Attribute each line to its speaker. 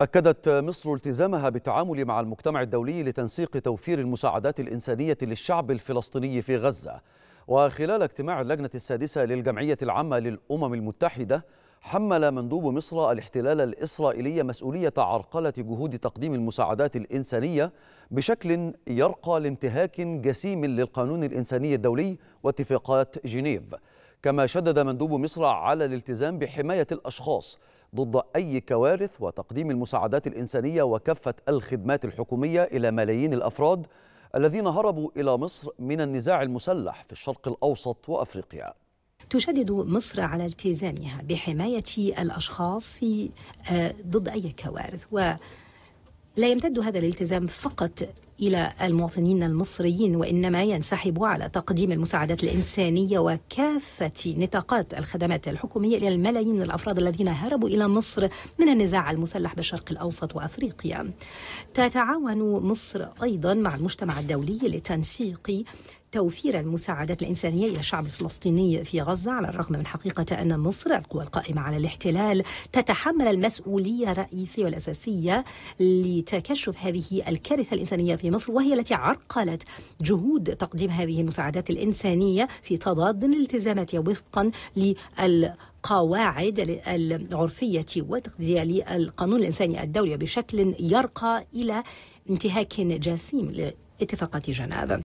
Speaker 1: أكدت مصر التزامها بالتعامل مع المجتمع الدولي لتنسيق توفير المساعدات الإنسانية للشعب الفلسطيني في غزة وخلال اجتماع اللجنة السادسة للجمعية العامة للأمم المتحدة حمل مندوب مصر الاحتلال الإسرائيلي مسؤولية عرقلة جهود تقديم المساعدات الإنسانية بشكل يرقى لانتهاك جسيم للقانون الإنساني الدولي واتفاقات جنيف كما شدد مندوب مصر على الالتزام بحماية الأشخاص ضد أي كوارث وتقديم المساعدات الإنسانية وكافة الخدمات الحكومية إلى ملايين الأفراد الذين هربوا إلى مصر من النزاع المسلح في الشرق الأوسط وأفريقيا
Speaker 2: تشدد مصر على التزامها بحماية الأشخاص في آه، ضد أي كوارث و لا يمتد هذا الالتزام فقط الى المواطنين المصريين وانما ينسحب على تقديم المساعدات الانسانيه وكافه نطاقات الخدمات الحكوميه الى الملايين الافراد الذين هربوا الى مصر من النزاع المسلح بالشرق الاوسط وافريقيا. تتعاون مصر ايضا مع المجتمع الدولي لتنسيق توفير المساعدات الإنسانية إلى الشعب الفلسطيني في غزة على الرغم من حقيقة أن مصر القوى القائمة على الاحتلال تتحمل المسؤولية الرئيسية والأساسية لتكشف هذه الكارثة الإنسانية في مصر وهي التي عرقلت جهود تقديم هذه المساعدات الإنسانية في تضاد الالتزامات وفقا لل قواعد العرفية وتقديرية للقانون الإنساني الدولي بشكل يرقى إلى انتهاك جسيم لاتفاقات جنيف